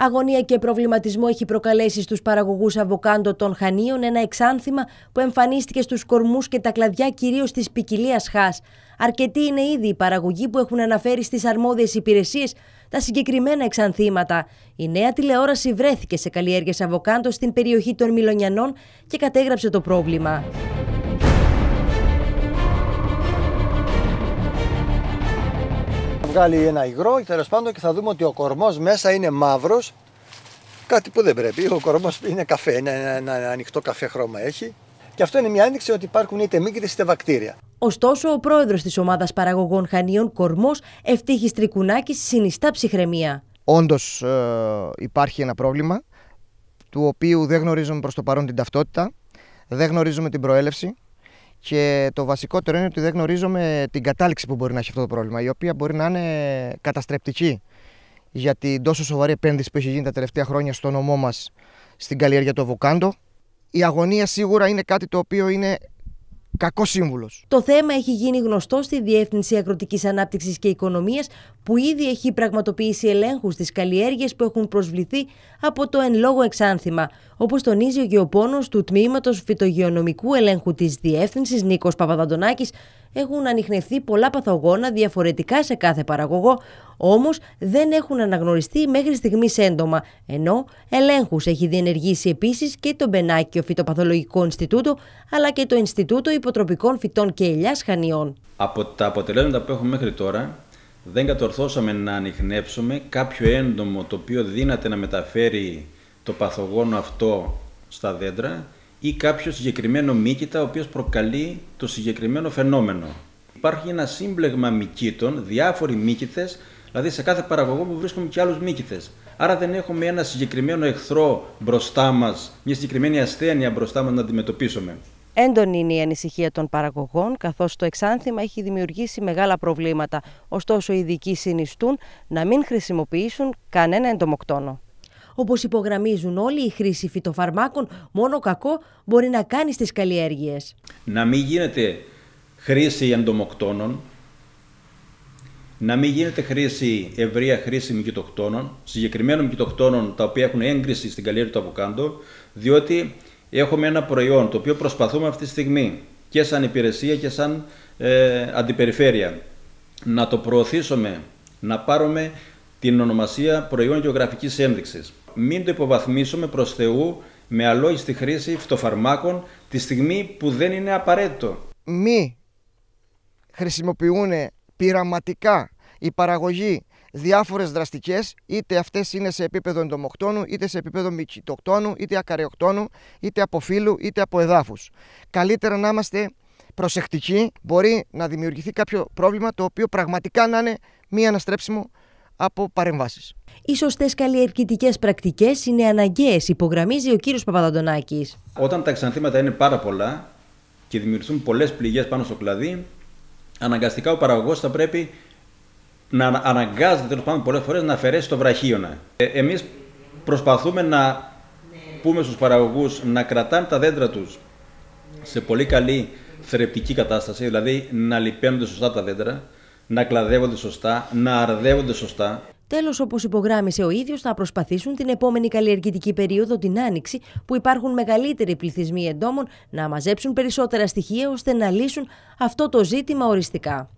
Αγωνία και προβληματισμό έχει προκαλέσει στους παραγωγούς αβοκάντο των Χανίων ένα εξάνθημα που εμφανίστηκε στους κορμούς και τα κλαδιά κυρίως της ποικιλίας Χάς. Αρκετοί είναι ήδη οι παραγωγοί που έχουν αναφέρει στις αρμόδιες υπηρεσίες τα συγκεκριμένα εξανθήματα. Η νέα τηλεόραση βρέθηκε σε καλλιέργειες αβοκάντο στην περιοχή των Μιλωνιανών και κατέγραψε το πρόβλημα. βγάλει ένα υγρό τέλος πάντων και θα δούμε ότι ο κορμός μέσα είναι μαύρος κάτι που δεν πρέπει, ο κορμός είναι καφέ, ένα, ένα, ένα ανοιχτό καφέ χρώμα έχει και αυτό είναι μια ένδειξη ότι υπάρχουν είτε μήκητες είτε βακτήρια. Ωστόσο, ο πρόεδρος της ομάδας παραγωγών χανίων κορμός, ευτύχης Τρικουνάκης, συνιστά ψυχραιμία. Όντως ε, υπάρχει ένα πρόβλημα, του οποίου δεν γνωρίζουμε προς το παρόν την ταυτότητα, δεν γνωρίζουμε την προέλευση, και το βασικότερο είναι ότι δεν γνωρίζουμε την κατάληξη που μπορεί να έχει αυτό το πρόβλημα, η οποία μπορεί να είναι καταστρεπτική για την τόσο σοβαρή επένδυση που έχει γίνει τα τελευταία χρόνια στο νομό μας στην καλλιέργεια του αβοκάντο. Η αγωνία σίγουρα είναι κάτι το οποίο είναι Κακός Το θέμα έχει γίνει γνωστό στη Διεύθυνση Αγροτικής Ανάπτυξης και Οικονομίας, που ήδη έχει πραγματοποιήσει ελέγχους στις καλλιέργειες που έχουν προσβληθεί από το εν λόγω εξάνθημα. Όπως τονίζει ο γεωπόνος του τμήματος φυτογειονομικού ελέγχου της Διεύθυνσης Νίκος Παπαδαντονάκης, έχουν ανοιχνευτεί πολλά παθογόνα διαφορετικά σε κάθε παραγωγό, όμως δεν έχουν αναγνωριστεί μέχρι στιγμής έντομα. Ενώ ελέγχους έχει διενεργήσει επίσης και το Μπενάκιο Φυτοπαθολογικό Ινστιτούτο, αλλά και το Ινστιτούτο Υποτροπικών Φυτών και Ελιάς Χανιών. Από τα αποτελέσματα που έχουμε μέχρι τώρα, δεν κατορθώσαμε να ανοιχνεύσουμε κάποιο έντομο το οποίο δύναται να μεταφέρει το παθογόνο αυτό στα δέντρα ή κάποιο συγκεκριμένο μύκητα ο οποίος προκαλεί το συγκεκριμένο φαινόμενο. Υπάρχει ένα σύμπλεγμα μυκήτων, διάφοροι μύκητες, δηλαδή σε κάθε παραγωγό που βρίσκουμε και άλλους μύκητες. Άρα δεν έχουμε ένα συγκεκριμένο εχθρό μπροστά μας, μια συγκεκριμένη ασθένεια μπροστά μας να αντιμετωπίσουμε. Έντονη είναι η ανησυχία των παραγωγών, καθώς το εξάνθημα έχει δημιουργήσει μεγάλα προβλήματα. Ωστόσο, οι ειδικοί συνιστούν να μην χρησιμοποιήσουν κανένα εντομοκτόνο. Όπως υπογραμμίζουν όλοι, η χρήση φυτοφαρμάκων μόνο κακό μπορεί να κάνει στις καλλιέργειες. Να μην γίνεται χρήση εντομοκτώνων, να μην γίνεται χρήση, ευρεία χρήση μυκητοκτώνων, συγκεκριμένων μυκητοκτώνων τα οποία έχουν έγκριση στην καλλιέργεια του αποκάντου, διότι έχουμε ένα προϊόν το οποίο προσπαθούμε αυτή τη στιγμή και σαν υπηρεσία και σαν ε, αντιπεριφέρεια να το προωθήσουμε, να πάρουμε την ονομασία προϊόν γεωγραφικής ένδειξης. Μην το υποβαθμίσουμε προς Θεού με αλόγιστη χρήση φτωφαρμάκων τη στιγμή που δεν είναι απαραίτητο. Μη χρησιμοποιούν πειραματικά η παραγωγή διάφορες δραστικές, είτε αυτές είναι σε επίπεδο εντομοκτώνου, είτε σε επίπεδο μυκητοκτώνου, είτε ακαριοκτώνου, είτε από φύλου, είτε από εδάφους. Καλύτερα να είμαστε προσεκτικοί, μπορεί να δημιουργηθεί κάποιο πρόβλημα το οποίο πραγματικά να είναι μη αναστρέψιμο από παρεμβάσεις. Οι σωστές καλλιεργητικές πρακτικές είναι αναγκαίες, υπογραμμίζει ο κύριος Παπαδοντονάκης. Όταν τα εξανθήματα είναι πάρα πολλά και δημιουργηθούν πολλές πληγές πάνω στο κλαδί, αναγκαστικά ο παραγωγός θα πρέπει να αναγκάζεται τέλος πάντων πολλές φορές να αφαιρέσει το βραχίωνα. Ε, Εμείς προσπαθούμε να πούμε στους παραγωγούς να κρατάνε τα δέντρα τους σε πολύ καλή θρεπτική κατάσταση, δηλαδή να λυπαίνονται σωστά τα δέντρα, να κλαδεύονται σωστά, να αρδεύονται σωστά. Τέλος, όπως υπογράμμισε ο ίδιος, θα προσπαθήσουν την επόμενη καλλιεργητική περίοδο, την Άνοιξη, που υπάρχουν μεγαλύτεροι πληθυσμοί εντόμων, να μαζέψουν περισσότερα στοιχεία ώστε να λύσουν αυτό το ζήτημα οριστικά.